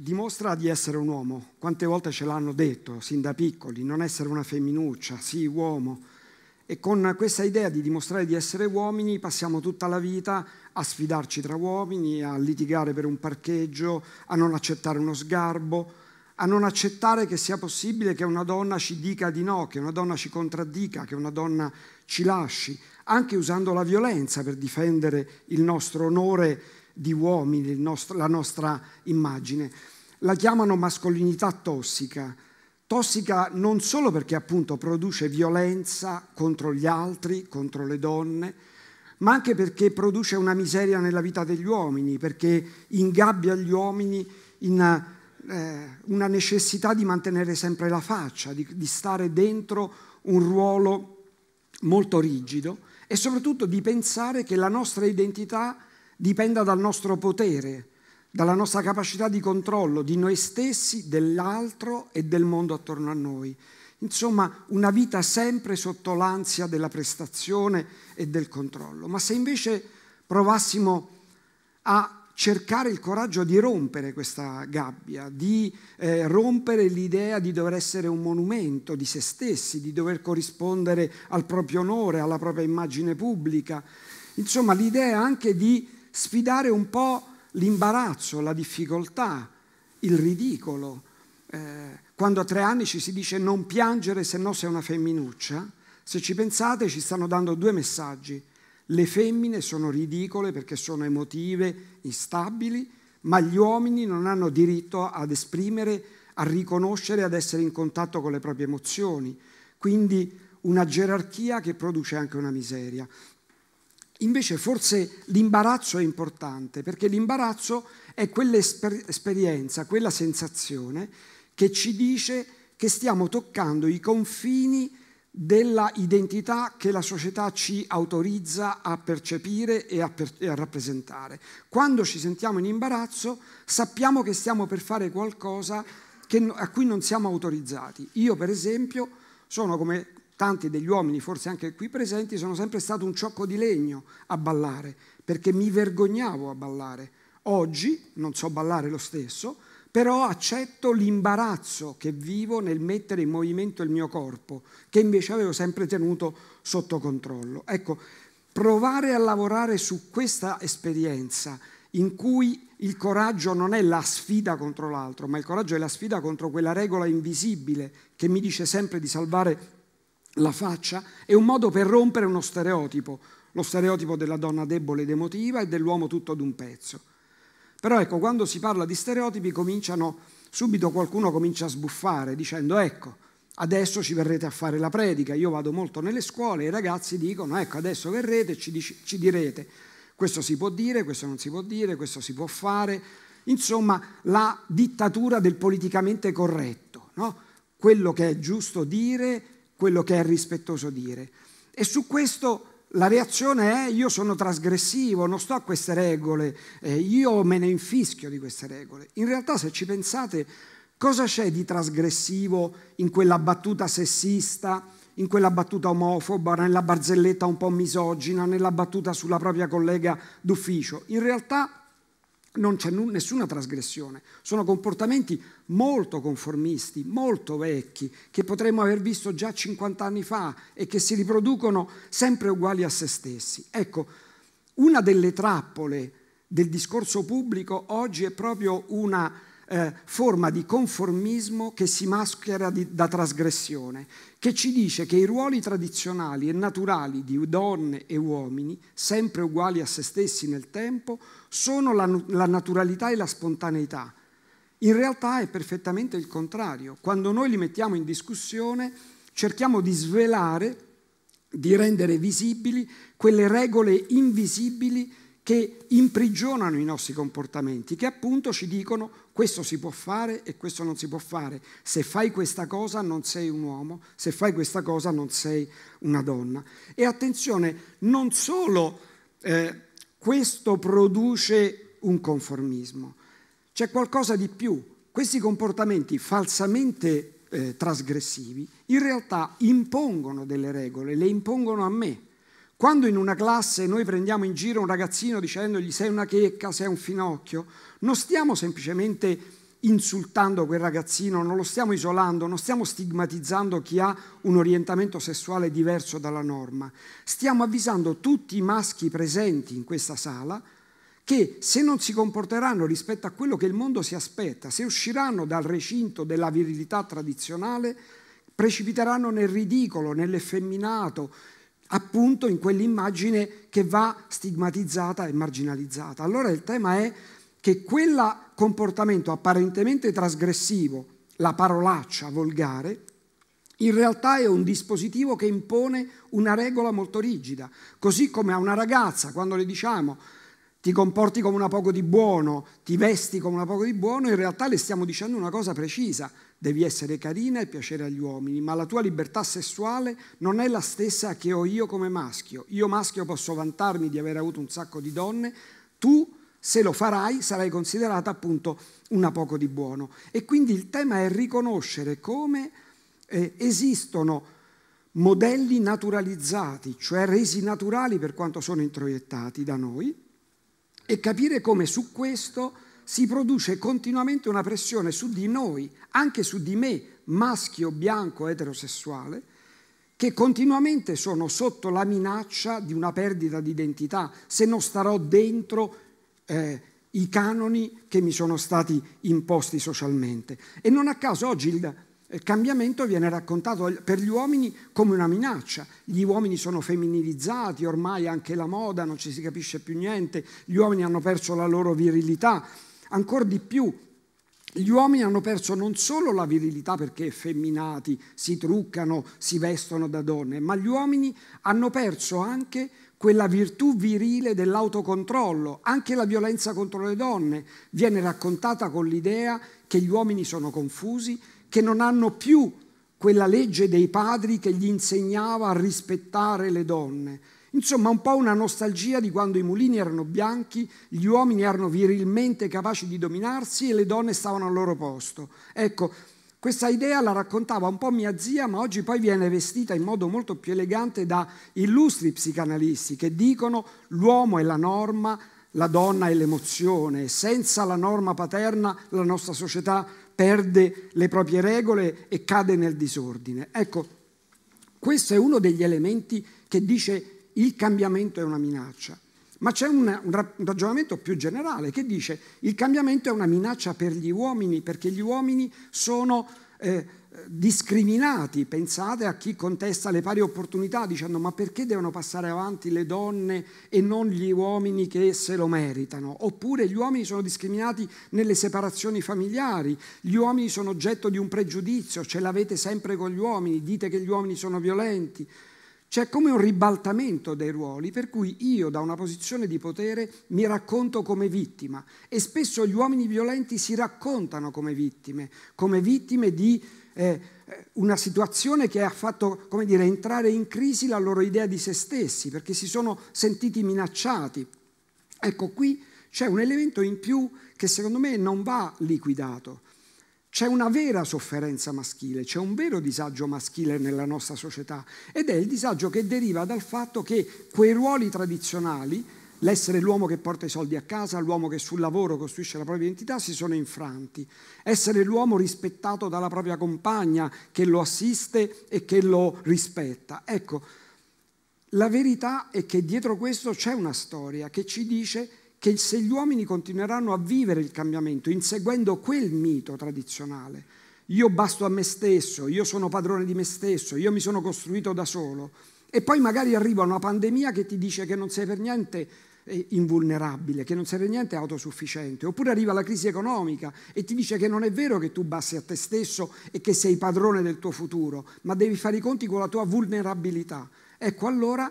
dimostra di essere un uomo. Quante volte ce l'hanno detto, sin da piccoli, non essere una femminuccia, sì uomo. E con questa idea di dimostrare di essere uomini passiamo tutta la vita a sfidarci tra uomini, a litigare per un parcheggio, a non accettare uno sgarbo, a non accettare che sia possibile che una donna ci dica di no, che una donna ci contraddica, che una donna ci lasci, anche usando la violenza per difendere il nostro onore di uomini nostro, la nostra immagine. La chiamano mascolinità tossica, tossica non solo perché appunto produce violenza contro gli altri, contro le donne, ma anche perché produce una miseria nella vita degli uomini, perché ingabbia gli uomini in eh, una necessità di mantenere sempre la faccia, di, di stare dentro un ruolo molto rigido e soprattutto di pensare che la nostra identità è dipenda dal nostro potere, dalla nostra capacità di controllo di noi stessi, dell'altro e del mondo attorno a noi. Insomma, una vita sempre sotto l'ansia della prestazione e del controllo. Ma se invece provassimo a cercare il coraggio di rompere questa gabbia, di eh, rompere l'idea di dover essere un monumento di se stessi, di dover corrispondere al proprio onore, alla propria immagine pubblica. Insomma, l'idea anche di sfidare un po' l'imbarazzo, la difficoltà, il ridicolo. Eh, quando a tre anni ci si dice non piangere se no sei una femminuccia, se ci pensate ci stanno dando due messaggi. Le femmine sono ridicole perché sono emotive, instabili, ma gli uomini non hanno diritto ad esprimere, a riconoscere, ad essere in contatto con le proprie emozioni. Quindi una gerarchia che produce anche una miseria. Invece forse l'imbarazzo è importante, perché l'imbarazzo è quell'esperienza, quella sensazione che ci dice che stiamo toccando i confini della identità che la società ci autorizza a percepire e a, per- e a rappresentare. Quando ci sentiamo in imbarazzo sappiamo che stiamo per fare qualcosa che, a cui non siamo autorizzati. Io per esempio sono come tanti degli uomini, forse anche qui presenti, sono sempre stato un ciocco di legno a ballare, perché mi vergognavo a ballare. Oggi non so ballare lo stesso, però accetto l'imbarazzo che vivo nel mettere in movimento il mio corpo, che invece avevo sempre tenuto sotto controllo. Ecco, provare a lavorare su questa esperienza in cui il coraggio non è la sfida contro l'altro, ma il coraggio è la sfida contro quella regola invisibile che mi dice sempre di salvare la faccia è un modo per rompere uno stereotipo, lo stereotipo della donna debole ed emotiva e dell'uomo tutto ad un pezzo. Però ecco, quando si parla di stereotipi cominciano, subito qualcuno comincia a sbuffare dicendo ecco, adesso ci verrete a fare la predica, io vado molto nelle scuole, e i ragazzi dicono ecco, adesso verrete e ci, ci direte questo si può dire, questo non si può dire, questo si può fare, insomma la dittatura del politicamente corretto, no? quello che è giusto dire quello che è rispettoso dire. E su questo la reazione è io sono trasgressivo, non sto a queste regole, eh, io me ne infischio di queste regole. In realtà se ci pensate cosa c'è di trasgressivo in quella battuta sessista, in quella battuta omofoba, nella barzelletta un po' misogina, nella battuta sulla propria collega d'ufficio? In realtà non c'è nessuna trasgressione, sono comportamenti molto conformisti, molto vecchi, che potremmo aver visto già 50 anni fa e che si riproducono sempre uguali a se stessi. Ecco, una delle trappole del discorso pubblico oggi è proprio una eh, forma di conformismo che si maschera di, da trasgressione, che ci dice che i ruoli tradizionali e naturali di donne e uomini, sempre uguali a se stessi nel tempo, sono la, la naturalità e la spontaneità. In realtà è perfettamente il contrario. Quando noi li mettiamo in discussione, cerchiamo di svelare, di rendere visibili quelle regole invisibili che imprigionano i nostri comportamenti, che appunto ci dicono questo si può fare e questo non si può fare. Se fai questa cosa non sei un uomo, se fai questa cosa non sei una donna. E attenzione, non solo eh, questo produce un conformismo, c'è qualcosa di più. Questi comportamenti falsamente eh, trasgressivi in realtà impongono delle regole, le impongono a me quando in una classe noi prendiamo in giro un ragazzino dicendogli sei una checca, sei un finocchio, non stiamo semplicemente insultando quel ragazzino, non lo stiamo isolando, non stiamo stigmatizzando chi ha un orientamento sessuale diverso dalla norma. Stiamo avvisando tutti i maschi presenti in questa sala che se non si comporteranno rispetto a quello che il mondo si aspetta, se usciranno dal recinto della virilità tradizionale, precipiteranno nel ridicolo, nell'effeminato, appunto in quell'immagine che va stigmatizzata e marginalizzata. Allora il tema è che quel comportamento apparentemente trasgressivo, la parolaccia volgare, in realtà è un dispositivo che impone una regola molto rigida, così come a una ragazza quando le diciamo ti comporti come una poco di buono, ti vesti come una poco di buono, in realtà le stiamo dicendo una cosa precisa. Devi essere carina e piacere agli uomini, ma la tua libertà sessuale non è la stessa che ho io come maschio. Io maschio posso vantarmi di aver avuto un sacco di donne, tu se lo farai sarai considerata appunto una poco di buono. E quindi il tema è riconoscere come eh, esistono modelli naturalizzati, cioè resi naturali per quanto sono introiettati da noi, e capire come su questo si produce continuamente una pressione su di noi, anche su di me, maschio, bianco, eterosessuale, che continuamente sono sotto la minaccia di una perdita di identità, se non starò dentro eh, i canoni che mi sono stati imposti socialmente. E non a caso oggi il il cambiamento viene raccontato per gli uomini come una minaccia. Gli uomini sono femminilizzati, ormai anche la moda, non ci si capisce più niente, gli uomini hanno perso la loro virilità. Ancora di più, gli uomini hanno perso non solo la virilità perché effeminati, si truccano, si vestono da donne, ma gli uomini hanno perso anche quella virtù virile dell'autocontrollo. Anche la violenza contro le donne viene raccontata con l'idea che gli uomini sono confusi che non hanno più quella legge dei padri che gli insegnava a rispettare le donne. Insomma, un po' una nostalgia di quando i mulini erano bianchi, gli uomini erano virilmente capaci di dominarsi e le donne stavano al loro posto. Ecco, questa idea la raccontava un po' mia zia, ma oggi poi viene vestita in modo molto più elegante da illustri psicanalisti che dicono l'uomo è la norma, la donna è l'emozione, senza la norma paterna la nostra società perde le proprie regole e cade nel disordine. Ecco, questo è uno degli elementi che dice il cambiamento è una minaccia. Ma c'è un, un, ragionamento più generale che dice il cambiamento è una minaccia per gli uomini perché gli uomini sono eh, discriminati. Pensate a chi contesta le pari opportunità dicendo ma perché devono passare avanti le donne e non gli uomini che se lo meritano? Oppure gli uomini sono discriminati nelle separazioni familiari, gli uomini sono oggetto di un pregiudizio, ce l'avete sempre con gli uomini, dite che gli uomini sono violenti. C'è come un ribaltamento dei ruoli per cui io da una posizione di potere mi racconto come vittima e spesso gli uomini violenti si raccontano come vittime, come vittime di eh, una situazione che ha fatto come dire, entrare in crisi la loro idea di se stessi, perché si sono sentiti minacciati. Ecco, qui c'è un elemento in più che secondo me non va liquidato. C'è una vera sofferenza maschile, c'è un vero disagio maschile nella nostra società ed è il disagio che deriva dal fatto che quei ruoli tradizionali L'essere l'uomo che porta i soldi a casa, l'uomo che sul lavoro costruisce la propria identità, si sono infranti. Essere l'uomo rispettato dalla propria compagna che lo assiste e che lo rispetta. Ecco, la verità è che dietro questo c'è una storia che ci dice che se gli uomini continueranno a vivere il cambiamento, inseguendo quel mito tradizionale, io basto a me stesso, io sono padrone di me stesso, io mi sono costruito da solo, e poi magari arriva una pandemia che ti dice che non sei per niente eh, invulnerabile, che non sei per niente autosufficiente, oppure arriva la crisi economica e ti dice che non è vero che tu bassi a te stesso e che sei padrone del tuo futuro, ma devi fare i conti con la tua vulnerabilità. Ecco allora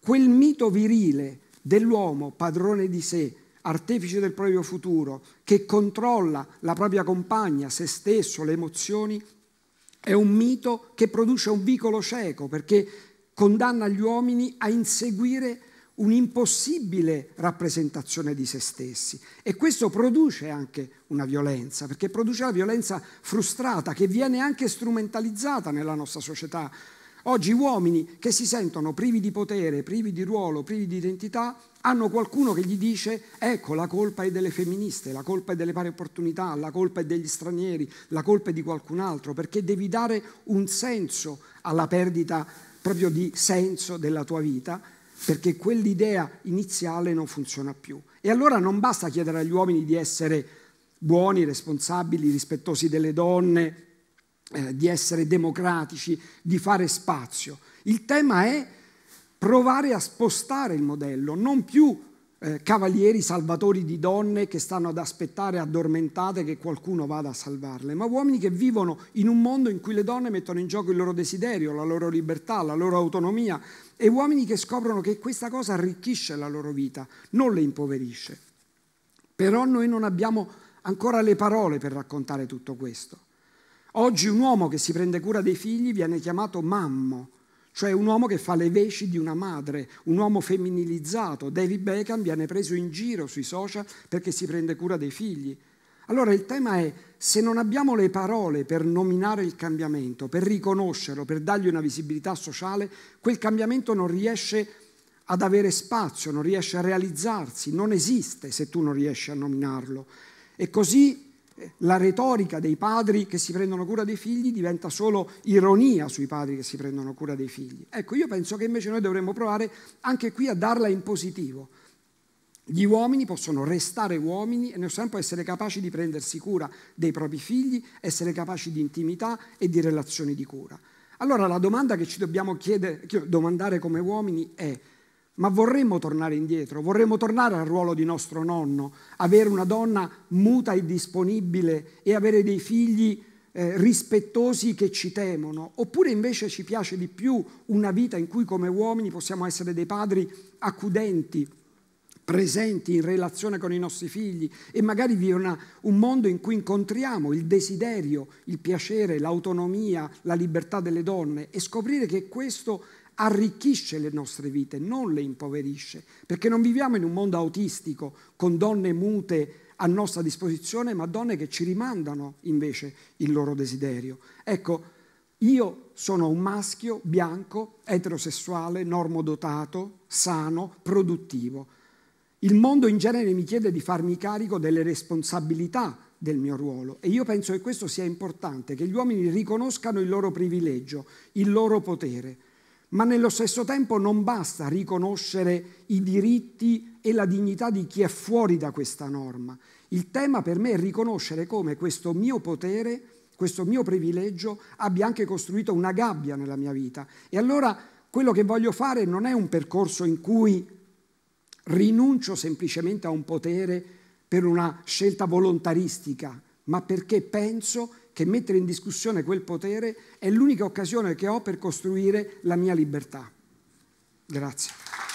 quel mito virile dell'uomo padrone di sé, artefice del proprio futuro, che controlla la propria compagna, se stesso, le emozioni, è un mito che produce un vicolo cieco, perché condanna gli uomini a inseguire un'impossibile rappresentazione di se stessi e questo produce anche una violenza, perché produce la violenza frustrata che viene anche strumentalizzata nella nostra società. Oggi uomini che si sentono privi di potere, privi di ruolo, privi di identità, hanno qualcuno che gli dice ecco la colpa è delle femministe, la colpa è delle pari opportunità, la colpa è degli stranieri, la colpa è di qualcun altro, perché devi dare un senso alla perdita di proprio di senso della tua vita, perché quell'idea iniziale non funziona più. E allora non basta chiedere agli uomini di essere buoni, responsabili, rispettosi delle donne, eh, di essere democratici, di fare spazio. Il tema è provare a spostare il modello, non più eh, cavalieri salvatori di donne che stanno ad aspettare addormentate che qualcuno vada a salvarle, ma uomini che vivono in un mondo in cui le donne mettono in gioco il loro desiderio, la loro libertà, la loro autonomia e uomini che scoprono che questa cosa arricchisce la loro vita, non le impoverisce. Però noi non abbiamo ancora le parole per raccontare tutto questo. Oggi un uomo che si prende cura dei figli viene chiamato mammo, cioè un uomo che fa le veci di una madre, un uomo femminilizzato. David Beckham viene preso in giro sui social perché si prende cura dei figli. Allora il tema è se non abbiamo le parole per nominare il cambiamento, per riconoscerlo, per dargli una visibilità sociale, quel cambiamento non riesce ad avere spazio, non riesce a realizzarsi, non esiste se tu non riesci a nominarlo. E così la retorica dei padri che si prendono cura dei figli diventa solo ironia sui padri che si prendono cura dei figli. Ecco, io penso che invece noi dovremmo provare anche qui a darla in positivo. Gli uomini possono restare uomini e nel tempo essere capaci di prendersi cura dei propri figli, essere capaci di intimità e di relazioni di cura. Allora la domanda che ci dobbiamo chiedere, domandare come uomini è ma vorremmo tornare indietro, vorremmo tornare al ruolo di nostro nonno, avere una donna muta e disponibile e avere dei figli eh, rispettosi che ci temono, oppure invece ci piace di più una vita in cui come uomini possiamo essere dei padri accudenti, presenti in relazione con i nostri figli e magari vi è una, un mondo in cui incontriamo il desiderio, il piacere, l'autonomia, la libertà delle donne e scoprire che questo è arricchisce le nostre vite, non le impoverisce, perché non viviamo in un mondo autistico con donne mute a nostra disposizione, ma donne che ci rimandano invece il loro desiderio. Ecco, io sono un maschio bianco, eterosessuale, normodotato, sano, produttivo. Il mondo in genere mi chiede di farmi carico delle responsabilità del mio ruolo e io penso che questo sia importante, che gli uomini riconoscano il loro privilegio, il loro potere ma nello stesso tempo non basta riconoscere i diritti e la dignità di chi è fuori da questa norma. Il tema per me è riconoscere come questo mio potere, questo mio privilegio abbia anche costruito una gabbia nella mia vita. E allora quello che voglio fare non è un percorso in cui rinuncio semplicemente a un potere per una scelta volontaristica, ma perché penso che mettere in discussione quel potere è l'unica occasione che ho per costruire la mia libertà. Grazie.